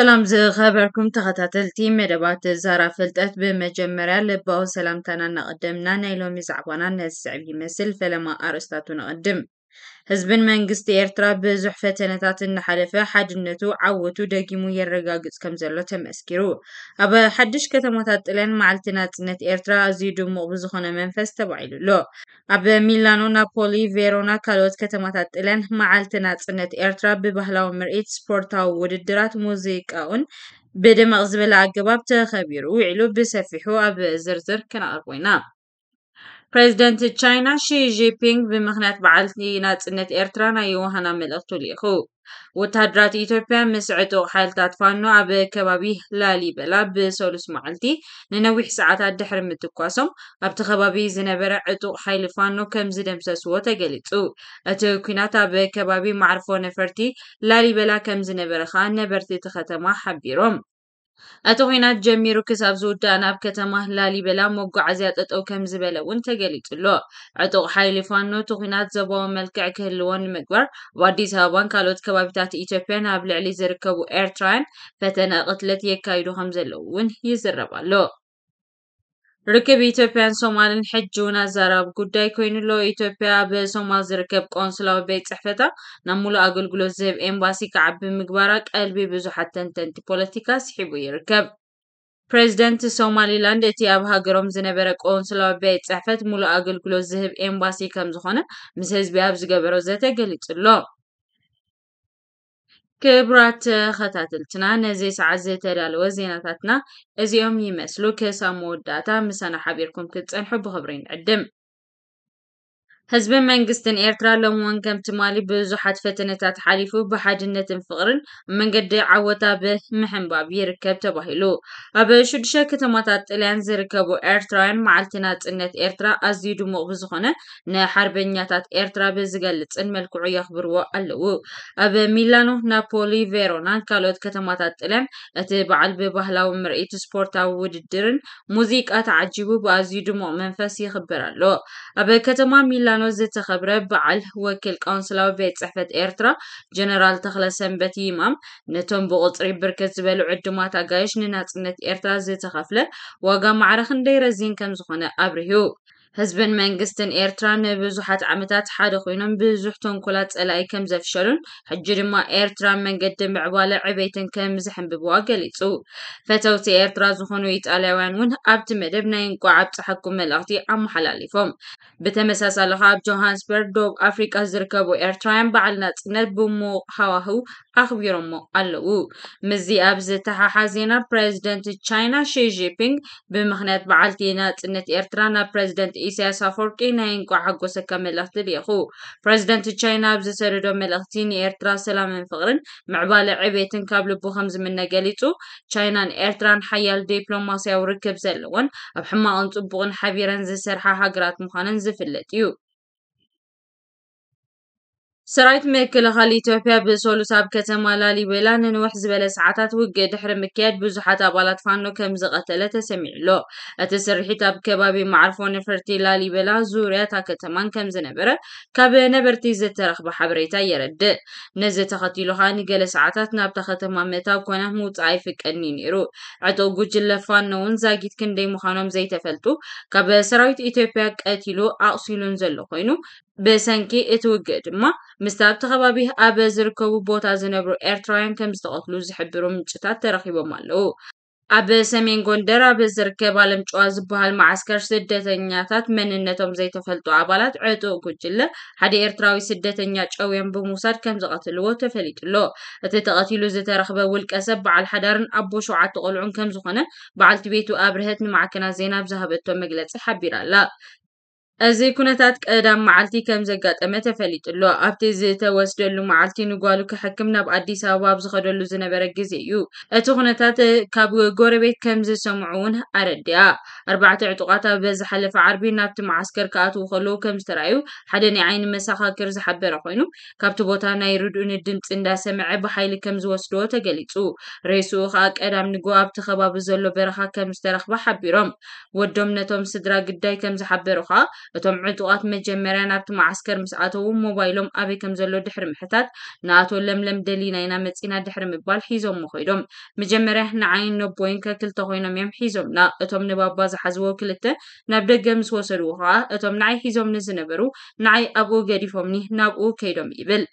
سلام زه خبركم تغتاتلتي مدبات زارا فلتات بمجمرا لباو سلامتانا نقدمنا نيلومي زعبانا نزعبي مثل فلما أرستاتو نقدم ህዝብን መንግስቲ ኤርትራ ብዙሕ ፈተነታት እናሓለፈ ሓድነቱ ዓወቱ ደጊሙ የረጋግፅ ከም ዘሎ ተመስኪሩ ኣብ ሓድሽ ከተማታት ጥለን መዓልቲ ናፅነት ኤርትራ ኣዝዩ ድሙቕ ብዝኾነ መንፈስ ተባዒሉ ኣሎ ኣብ ሚላኖ ናፖሊ ቬሮና ካልኦት ከተማታት ጥለን መዓልቲ ናፅነት ኤርትራ ብባህላዊ ምርኢት ስፖርታዊ ውድድራት ሙዚቃውን ብድምቕ ዝበለ ኣገባብ ተኸቢሩ ውዒሉ ብሰፊሑ ኣብ ዝርዝር ክነቕርብ ኮይና ፕሬዚደንት ቻይና ሺጂፒንግ ብምኽንያት በዓልቲ ናጽነት ኤርትራ ናይ ዮሃና መልእኽቱ ልኢኹ ወታደራት ኢትዮጵያ ምስ ዕጡቕ ሓይልታት ፋኖ ኣብ ከባቢ ላሊበላ ብሰሉስ መዓልቲ ንነዊሕ ሰዓታት ድሕሪ ምትኳሶም ኣብቲ ከባቢ ዝነበረ ዕጡቕ ሓይሊ ፋኖ ከም ዝደምሰስዎ ተገሊጹ እቲ ኩናት ኣብ ከባቢ ማዕርፎ ነፈርቲ ላሊበላ ከም ዝነበረ ከዓ ነበርቲ እቲ ከተማ ሓቢሮም ኣቶ ኾይናት ጀሚሩ ክሳብ ዝውዳእ ናብ ከተማ ላሊበላ መጓዓዝያ ጠጠው ከም ዝበለ እውን ተገሊጹ ኣሎ ዕጡቕ ሓይሊ ፋኖ ኩናት ዞባዊ መልክዕ ክህልዎ ንምግባር ኣብ ኣዲስ ኣበባን ካልኦት ከባቢታት ኢትዮጵያ ናብ ልዕሊ ዝርከቡ ኤርትራውያን ፈተነ ቅትለት የካይዱ ከም ዘለው እውን ይዝረብ ኣሎ። ርክብ ኢትዮጵያን ሶማልን ሕጂ እውን ኣዛራብ ጉዳይ ኮይኑ ኣሎ ኢትዮጵያ ብሶማል ዝርከብ ቆንስላዊ ቤት ፅሕፈታ ናብ ሙሉእ ኣገልግሎት ዝህብ ኤምባሲ ክዓቢ ምግባራ ቀልቢ ብዙሓት ተንተንቲ ፖለቲካ ስሒቡ ይርከብ ፕሬዚደንት ሶማሊላንድ እቲ ኣብ ሃገሮም ዝነበረ ቆንስላዊ ቤት ፅሕፈት ሙሉእ ኣገልግሎት ዝህብ ኤምባሲ ከም ዝኾነ ምስ ህዝቢ ኣብ ዝገበሮ ዘተ ገሊጹ ኣሎ كبرات خطات التنا نزي سعزي تري الوزينة تتنا ازيوم يمس لوكي سامو مسانا حبيركم كتسان حب خبرين عدم ህዝቢ መንግስትን ኤርትራ ሎሚ እውን ከምቲ ማሊ ብዙሓት ፈተነታት ሓሊፉ ብሓድነትን ፍቅርን መንገዲ ዓወታ ብምሕንባብ ይርከብ ተባሂሉ ኣብ ሽዱሽተ ከተማታት ጥልያን ዝርከቡ ኤርትራውያን መዓልቲ ናፅነት ኤርትራ ኣዝዩ ድሙቕ ብዝኾነ ንሓርበኛታት ኤርትራ ብዝገልፅን መልክዑ የኽብርዎ ኣለው ኣብ ሚላኖ ናፖሊ ቬሮናን ካልኦት ከተማታት ጥልያን እቲ በዓል ብባህላዊ ምርኢት ስፖርታዊ ውድድርን ሙዚቃ ተዓጂቡ ብኣዝዩ ድሙቕ መንፈስ ይኽበር ኣሎ ኣብ ከተማ ሚላ ኤርትራኖት ዝተኸብረ በዓል ወኪል ካውንስላዊ ቤት ፅሕፈት ኤርትራ ጀነራል ተኽለ ሰንበት ይማም ነቶም ብቁፅሪ ብርክት ዝበሉ ዕድማት ኣጋይሽ ንናፅነት ኤርትራ ዝተኸፍለ ዋጋ ማዕረ ክንደይ ረዚን ከም ዝኾነ ኣብርሂቡ ህዝብን መንግስትን ኤርትራ ንብዙሓት ዓመታት ሓደ ኮይኖም ብዙሕ ተንኮላት ጸላኢ ከም ዘፍሸሉን ሕጂ ድማ ኤርትራ መንገዲ ምዕባለ ዕቤትን ከም ዝሕንብብዋ ገሊጹ ፈተውቲ ኤርትራ ዝኾኑ ኢጣልያውያን እውን ኣብቲ መደብ ናይ እንቋዕ ኣብ ፀሓኩም መልእኽቲ ኣመሓላሊፎም ብተመሳሳሊ ኸ ኣብ ጆሃንስበርግ ዶብ ኣፍሪቃ ዝርከቡ ኤርትራውያን በዓል ናጽነት ብሙቕ ሃዋህው ኣኽቢሮሞ ኣለዉ ምዚ ኣብ ዝተሓሓ ዜና ፕሬዚደንት ቻይና ሺ ጂንፒንግ ብምኽንያት በዓልቲ ናጽነት ኤርትራ ናብ ፕሬዚደንት سياسة فرقين هينكو حقو سكا ملاخت اليخو President China بزسردو ملاختين إيرترا سلام من فغرن معبال عبيتن كابل بو خمز من نقاليتو China ان إيرتران حيال ديبلوماسيا وركب زلون أبحما أنتو بغن حبيرن زسرحا حقرات مخانن زفلت يو ሰራዊት ምክል ኻሊእ ኢትዮጵያ ብሶሉስ ኣብ ከተማ ላሊቤላ ንንውሕ ዝበለ ሰዓታት ውግእ ድሕሪ ምክያድ ብዙሓት ኣባላት ፋኖ ከም ዝቐተለ ተሰሚዑ ኣሎ እቲ ስርሒት ኣብ ከባቢ ማዕርፎ ነፈርቲ ላሊቤላ ዙርያ እታ ከተማን ከም ዝነበረ ካብ ነበርቲ ዝተረኽበ ሓበሬታ የረድእ ነዚ ተኸቲሉ ኸኣ ንገለ ሰዓታት ናብታ ከተማ ምእታብ ኮነ ምውፃእ ይፍቀድኒ ነይሩ ዕጡቕ ጉጅለ ፋኖ እውን ዛጊት ክንደይ ምዃኖም ዘይተፈልጡ ካብ ሰራዊት ኢትዮጵያ ቀቲሉ ኣቕሲሉን ዘሎ ኮይኑ ብሰንኪ እቲ ውግእ ድማ ምስ ኣብቲ ከባቢ ኣበ ዝርከቡ ቦታ ዝነብሩ ኤርትራውያን ከም ዝተቐትሉ ዝሕብሩ ምንጭታት ተረኺቦም ኣለዉ ኣብ ሰሜን ጎንደር ኣብ ዝርከብ ኣለም ጨዋ ዝበሃል ማዓስከር ስደተኛታት መንነቶም ዘይተፈልጡ ኣባላት ዕጡቕ ጉጅለ ሓደ ኤርትራዊ ስደተኛ ጨውዮም ብምውሳድ ከም ዝቐትልዎ ተፈሊጡሎ እቲ ተቐቲሉ ዝተረኽበ ውልቀ ሰብ በዓል ሓዳርን ኣቦ ሸውዓተ ቆልዑን ከም ዝኾነ በዓልቲ ቤቱ ኣብ ርህት ንማዕከናት ዜና ብዝሃበቶ መግለፂ ሓቢራ ኣላ እዚ ኩነታት ቀዳም መዓልቲ ከም ዘጋጠመ ተፈሊጡሎ ኣብቲ ዝተወስደሉ መዓልቲ ንጓሉ ክሕክም ናብ ኣዲስ ኣበባ ኣብ ዝኸደሉ ዝነበረ ግዜ እዩ እቲ ኩነታት ካብ ጎረቤት ከም ዝሰምዑ እውን ኣረድያ ኣርባዕተ ዕጡቃት ኣብ ዝሓለፈ ዓርቢ ናብቲ ማዓስከር ክኣትዉ ከለዉ ከም ዝተረኣዩ ሓደ ናይ ዓይኒ መሳኻክር ዝሓበረ ኮይኑ ካብቲ ቦታ ናይ ርድኡን ድምፂ እንዳሰምዐ ብሓይሊ ከም ዝወስድዎ ተገሊጹ ሬስኡ ከዓ ቀዳም ንጎ ኣብቲ ከባቢ ዘሎ በረኻ ከም ዝተረኽባ ሓቢሮም ወዶም ነቶም ስድራ ግዳይ ከም ዝሓበሩ ከዓ እቶም ዕጡቃት መጀመርያ ናብቲ መዓስከር ምስ ኣተው ሞባይሎም ኣበይ ከምዘሎ ድሕሪ ምሕታት ንኣቶ ለምለም ደሊናይና መፂና ድሕሪ ምባል ሒዞም ኮይዶም መጀመርያ ንዓይ ነቦይን ከክልተ ኮይኖም እዮም ሒዞምና እቶም ንባባ ዝሓዝቦ ክልተ ናብ ደገ ምስ ወሰድ ከዓ እቶም ንዓይ ሒዞም ኒዝነበሩ ንዓይ ኣብኡ ገዲፎምኒ ናብኡ ከይዶም ይብል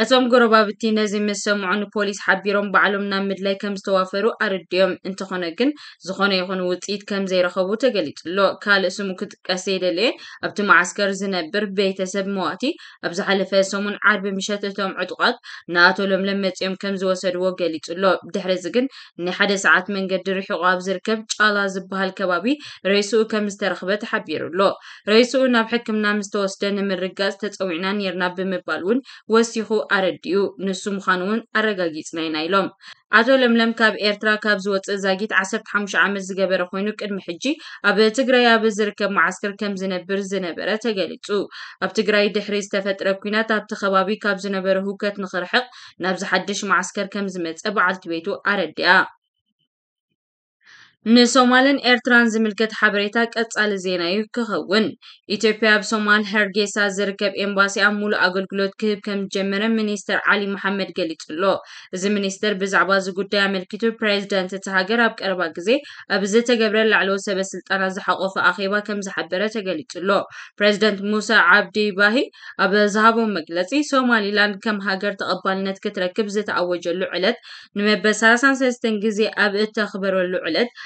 اتم قربا بتي نزي مسمو عن بوليس حبيرون بعلمنا مدلاي كم استوافرو ارديوم انت خنقن زخونا يخون وطيت كم زي رخبو تقليت لو كال اسمو كت قسيدة لي ابتو معسكر زنبر بيتسب مواتي ابزحال فاسمون عرب مشات اتم عدقات ناتو لم لم اتم كم زو سدوو قليت لو بدحر زقن نحدة ساعات من قد ريحو غاب زركب جالا زبها الكبابي ريسو كم استرخبت حبيرو لو ريسو نابحكم نام استوستان من رقاز تتقوعنا نيرنا بمبالون وسيخو ኣረዲኡ ንሱ ምዃኑ እውን ኣረጋጊፅና ኢና ኢሎም ኣቶ ለምለም ካብ ኤርትራ ካብ ዝወፅእ ዛጊት 15 ዓመት ዝገበረ ኮይኑ ቅድሚ ሕጂ ኣብ ትግራይ ኣብ ዝርከብ መዓስከር ከም ዝነብር ዝነበረ ተገሊጹ ኣብ ትግራይ ድሕሪ ዝተፈጥረ ኩናት ኣብቲ ከባቢ ካብ ዝነበረ ህውከት ንክርሕቕ ናብ ሓድሽ መዓስከር ከም ዝመፀ በዓልቲ ቤቱ ኣረዲኣ ንሶማልን ኤርትራን ዝምልከት ሓበሬታ ቀጻሊ ዜና እዩ ክኸውን ኢትዮጵያ ኣብ ሶማል ሄርጌሳ ዝርከብ ኤምባሲ ኣብ ሙሉእ ኣገልግሎት ክህብ ከም ጀመረ ሚኒስተር ዓሊ መሓመድ ገሊጹ ኣሎ እዚ ሚኒስተር ብዛዕባ እዚ ጉዳይ ኣመልኪቱ ፕሬዚዳንት እቲ ሃገር ኣብ ቀረባ ግዜ ኣብ ዝተገብረ ላዕለዎት ሰበስልጣናት ዝሓቆፈ ኣኼባ ከም ዝሓበረ ተገሊጹ ኣሎ ፕሬዚዳንት ሙሳ ዓብዲ ባሂ ኣብ ዝሃቦም መግለፂ ሶማሊላንድ ከም ሃገር ተቐባልነት ክትረክብ ዝተኣወጀሉ ዕለት ንመበል 33 ግዜ ኣብ እተኽበረሉ ዕለት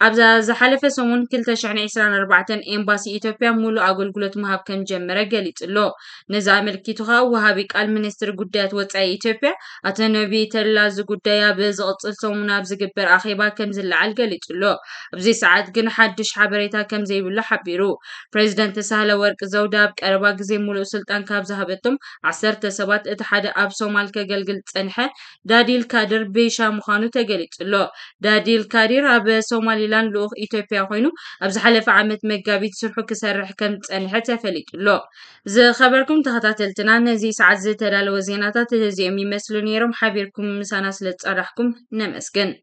عبد زحلفة سمون كلتا شعن عسران أربعتن إمباسي إيتوبيا مولو أقول قلت مهاب كم جمرة قلت لو نزا ملكي تغا وهابيك المنستر قدات وطعي إيتوبيا أتنو بيتر لازو قدايا بيز أطل سمون أبزي قبر أخيبا كم زل عال قلت لو أبزي سعاد قن حدش حبريتا كم زي بلو حبيرو President تسهل ورق زودا بك أرباق زي مولو سلطان كاب زهبتم عصر تسبات إتحاد أب سومالك قل قلت إنحة دادي الكادر بيشا مخانو تقلت لو دادي الكادر أب سومالي قليلا لوغ إثيوبيا ኮይኑ ኣብ ዝሓለፈ ዓመት መጋቢት ስርሑ ክሰርሕ ከም ዝፀንሐ ተፈሊጡሎ ዝኸበርኩም ተኸታተልትና ነዚ ሰዓት ዝተዳለወ ዜናታት እዚኦም ይመስሉ ነይሮም ሓቢርኩም ምሳና ስለ ዝፀራሕኩም ነመስግን